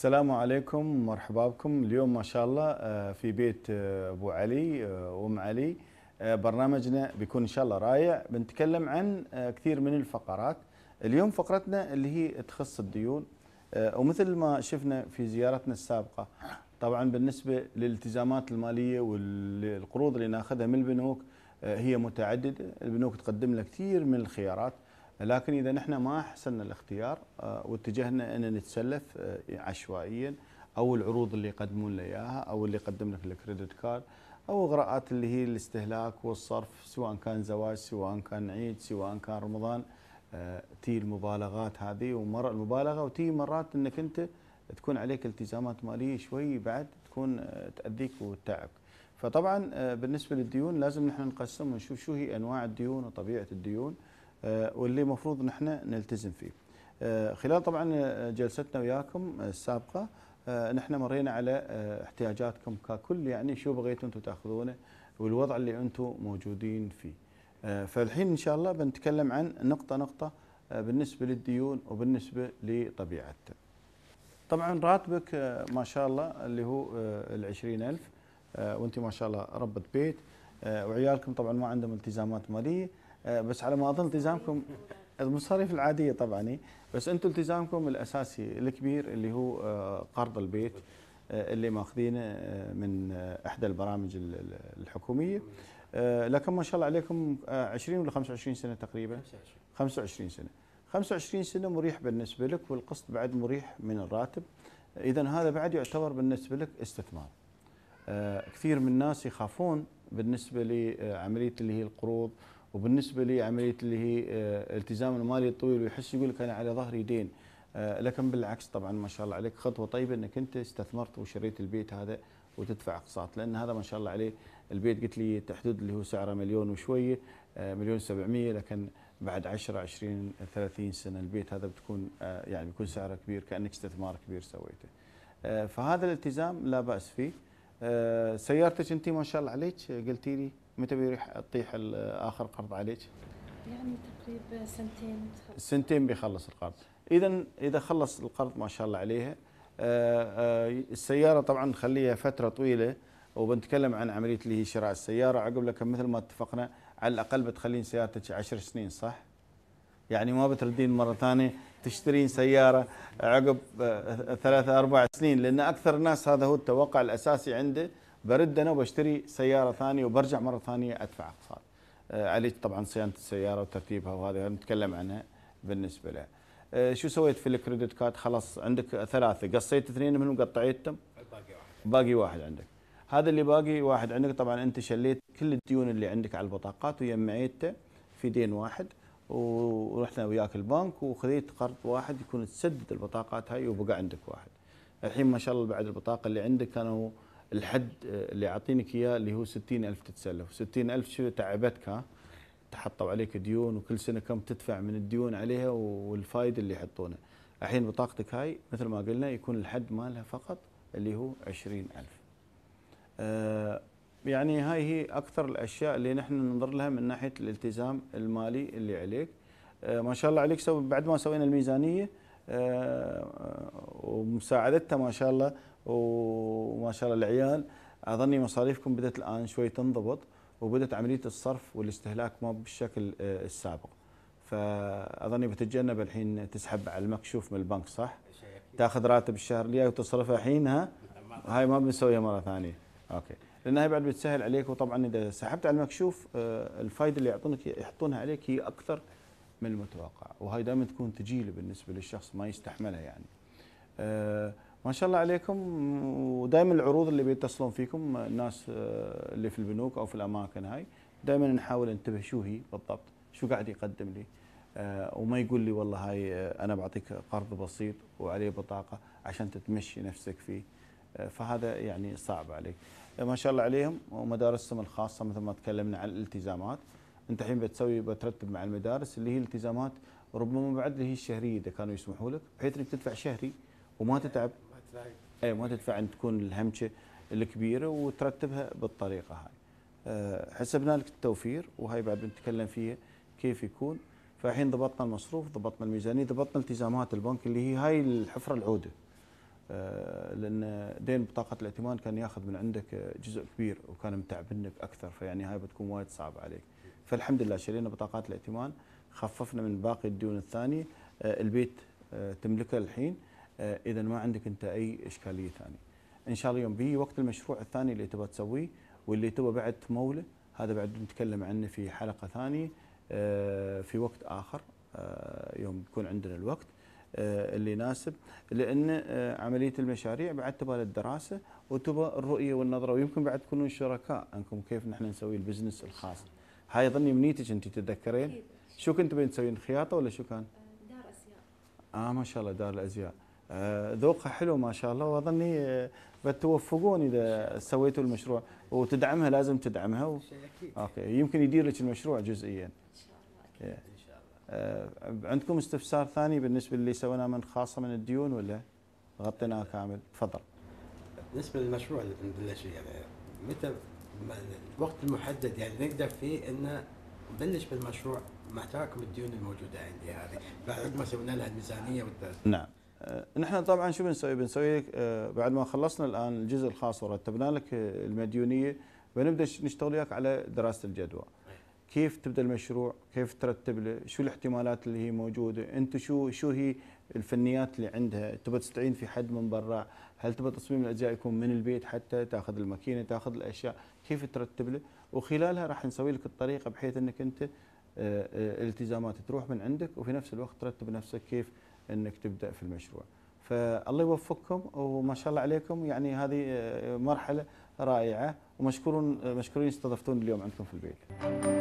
السلام عليكم مرحبا بكم اليوم ما شاء الله آه، في بيت آه، ابو علي وام آه، علي برنامجنا بيكون ان شاء الله رائع بنتكلم عن كثير من الفقرات اليوم فقرتنا اللي هي تخص الديون ومثل ما شفنا في زيارتنا السابقه طبعا بالنسبه للالتزامات الماليه والقروض اللي ناخذها من البنوك هي متعدده البنوك تقدم لك كثير من الخيارات لكن اذا نحن ما احسننا الاختيار آه، واتجهنا ان نتسلف آه، عشوائيا او العروض اللي يقدمون لنا اياها او اللي يقدم لك الكريدت كارد او اغراءات اللي هي الاستهلاك والصرف سواء كان زواج سواء كان عيد سواء كان رمضان آه، تي المبالغات هذه ومر المبالغه وتي مرات انك انت تكون عليك التزامات ماليه شوي بعد تكون تاذيك وتتعبك. فطبعا بالنسبه للديون لازم نحن نقسم ونشوف شو هي انواع الديون وطبيعه الديون آه، واللي المفروض نحن نلتزم فيه. آه، خلال طبعا آه، جلستنا وياكم السابقه نحن مرينا على احتياجاتكم ككل يعني شو بغيتوا انتم تاخذونه والوضع اللي انتم موجودين فيه. فالحين ان شاء الله بنتكلم عن نقطه نقطه بالنسبه للديون وبالنسبه لطبيعتها. طبعا راتبك ما شاء الله اللي هو ال 20000 وانت ما شاء الله ربة بيت وعيالكم طبعا ما عندهم التزامات ماليه آه، بس على ما اظن التزامكم المصاريف العاديه طبعا بس انتم التزامكم الاساسي الكبير اللي هو آه، قرض البيت آه، اللي ماخذينه من احدى البرامج الحكوميه لكن ما شاء الله عليكم 20 ولا 25 سنه تقريبا 25 سنه 25 سنه مريح بالنسبه لك والقسط بعد مريح من الراتب اذا هذا بعد يعتبر بالنسبه لك استثمار كثير من الناس يخافون بالنسبه لعمليه اللي هي القروض وبالنسبه لعمليه اللي هي آه، التزام المالي الطويل ويحس يقول لك انا على ظهري دين آه، لكن بالعكس طبعا ما شاء الله عليك خطوه طيبه انك انت استثمرت وشريت البيت هذا وتدفع اقساط لان هذا ما شاء الله عليه البيت قلت لي تحدد اللي هو سعره مليون وشويه آه، مليون 700 لكن بعد 10 20 30 سنه البيت هذا بتكون يعني بيكون سعره كبير كانك استثمار كبير سويته. فهذا الالتزام لا باس فيه. سيارتك انت ما شاء الله عليك قلتي لي متى بيطيح اخر قرض عليك؟ يعني تقريبا سنتين سنتين بيخلص القرض اذا اذا خلص القرض ما شاء الله عليها آه، آه، السياره طبعا نخليها فتره طويله وبنتكلم عن عمليه اللي هي شراء السياره عقب لكن مثل ما اتفقنا على الاقل بتخلين سيارتك 10 سنين صح؟ يعني ما بتردين مره ثانيه تشترين سياره عقب آه، ثلاثة اربع سنين لان اكثر الناس هذا هو التوقع الاساسي عنده برد انا وبشتري سياره ثانيه وبرجع مره ثانيه ادفع اقساط آه، عليك طبعا صيانه السياره وترتيبها وهذه نتكلم عنها بالنسبه له آه، شو سويت في الكريدت كارد خلاص عندك ثلاثه قصيت اثنين منهم قطعتهم باقي واحد باقي واحد عندك هذا اللي باقي واحد عندك طبعا انت شليت كل الديون اللي عندك على البطاقات وجمعيته في دين واحد ورحنا وياك البنك وخذيت قرض واحد يكون تسدد البطاقات هاي وبقى عندك واحد الحين ما شاء الله بعد البطاقه اللي عندك كانوا الحد آه، اللي يعطينك اياه اللي هو 60000 تتسلف 60000 شو تعبتك ها تحطوا عليك ديون وكل سنه كم تدفع من الديون عليها والفائده اللي يحطونها الحين بطاقتك هاي مثل ما قلنا يكون الحد مالها فقط اللي هو 20000 آه يعني هاي هي اكثر الاشياء اللي نحن ننظر لها من ناحيه الالتزام المالي اللي عليك آه ما شاء الله عليك سو بعد ما سوينا الميزانيه آه، آه، ومساعدتها ما شاء الله وما شاء الله العيال اظني مصاريفكم بدات الان شوي تنضبط وبدات عمليه الصرف والاستهلاك ما بالشكل آه، السابق فاظني بتتجنب الحين تسحب على المكشوف من البنك صح؟ تاخذ راتب الشهر الجاي وتصرفه حينها هاي ما بنسويها مره ثانيه اوكي لان هاي بعد بتسهل عليك وطبعا اذا سحبت على المكشوف الفائده اللي يعطونك يحطونها عليك هي اكثر من المتوقع وهي دائما تكون تجيله بالنسبه للشخص ما يستحملها يعني آه ما شاء الله عليكم ودائما العروض اللي بيتصلون فيكم الناس آه، اللي في البنوك او في الاماكن هاي دائما نحاول انتبه شو هي بالضبط شو قاعد يقدم لي آه وما يقول لي والله هاي آه، انا بعطيك قرض بسيط وعليه بطاقه عشان تتمشي نفسك فيه آه، فهذا يعني صعب عليك ما شاء الله عليهم ومدارسهم الخاصه مثل ما تكلمنا عن الالتزامات انت الحين بتسوي بترتب مع المدارس اللي هي التزامات ربما بعد اللي هي الشهريه اذا كانوا يسمحوا لك بحيث انك تدفع شهري وما تتعب اي ما تدفع ان تكون الهمشه الكبيره وترتبها بالطريقه هاي. آه، حسبنا لك التوفير وهي بعد بنتكلم فيها كيف يكون فالحين ضبطنا المصروف ضبطنا الميزانيه ضبطنا التزامات البنك اللي هي هاي الحفره العوده آه، لان دين بطاقه الائتمان كان ياخذ من عندك جزء كبير وكان متعبنك اكثر فيعني هاي بتكون وايد صعبه عليك. فالحمد لله شرينا بطاقات الائتمان خففنا من باقي الديون الثانيه آه، البيت آه، تملكه الحين آه، اذا ما عندك انت اي اشكاليه ثانيه ان شاء الله يوم بيجي وقت المشروع الثاني اللي تبغى تسويه واللي تبغى بعد تموله هذا بعد نتكلم عنه في حلقه ثانيه في وقت اخر يوم يكون عندنا الوقت اللي يناسب لان عمليه المشاريع بعد تبغى الدراسه وتبغى الرؤيه والنظره ويمكن بعد تكونون شركاء انكم كيف نحن نسوي البزنس الخاص هاي ظني منيتك انت تتذكرين شو كنت بين تسوين خياطه ولا شو كان؟ دار ازياء اه ما شاء الله دار الازياء آه ذوقها حلو ما شاء الله واظني آه، بتوفقون اذا سويتوا المشروع وتدعمها لازم تدعمها و... اوكي يمكن يدير لك المشروع جزئيا ان شاء الله اكيد ان شاء الله عندكم استفسار ثاني بالنسبه اللي سويناه من خاصه من الديون ولا غطيناه كامل تفضل بالنسبه للمشروع اللي بلش يعني متى الوقت المحدد يعني نقدر فيه ان نبلش بالمشروع مع تراكم الديون الموجوده عندي هذه بعد ما سوينا لها الميزانيه والترتيب نعم آه، نحن طبعا شو بنسوي؟ بنسوي لك آه، بعد ما خلصنا الان الجزء الخاص ورتبنا لك آه، المديونيه بنبدا نشتغل وياك على دراسه الجدوى. كيف تبدا المشروع؟ كيف ترتب له؟ شو الاحتمالات اللي هي موجوده؟ انت شو شو هي الفنيات اللي عندها تبى تستعين في حد من برا هل تبى تصميم الاجزاء يكون من البيت حتى تاخذ الماكينه تاخذ الاشياء كيف ترتب له وخلالها راح نسوي لك الطريقه بحيث انك انت الالتزامات آه، آه، تروح من عندك وفي نفس الوقت ترتب نفسك كيف انك تبدا في المشروع فالله يوفقكم وما شاء الله عليكم يعني هذه آه، مرحله رائعه ومشكورون مشكورين استضفتوني اليوم عندكم في البيت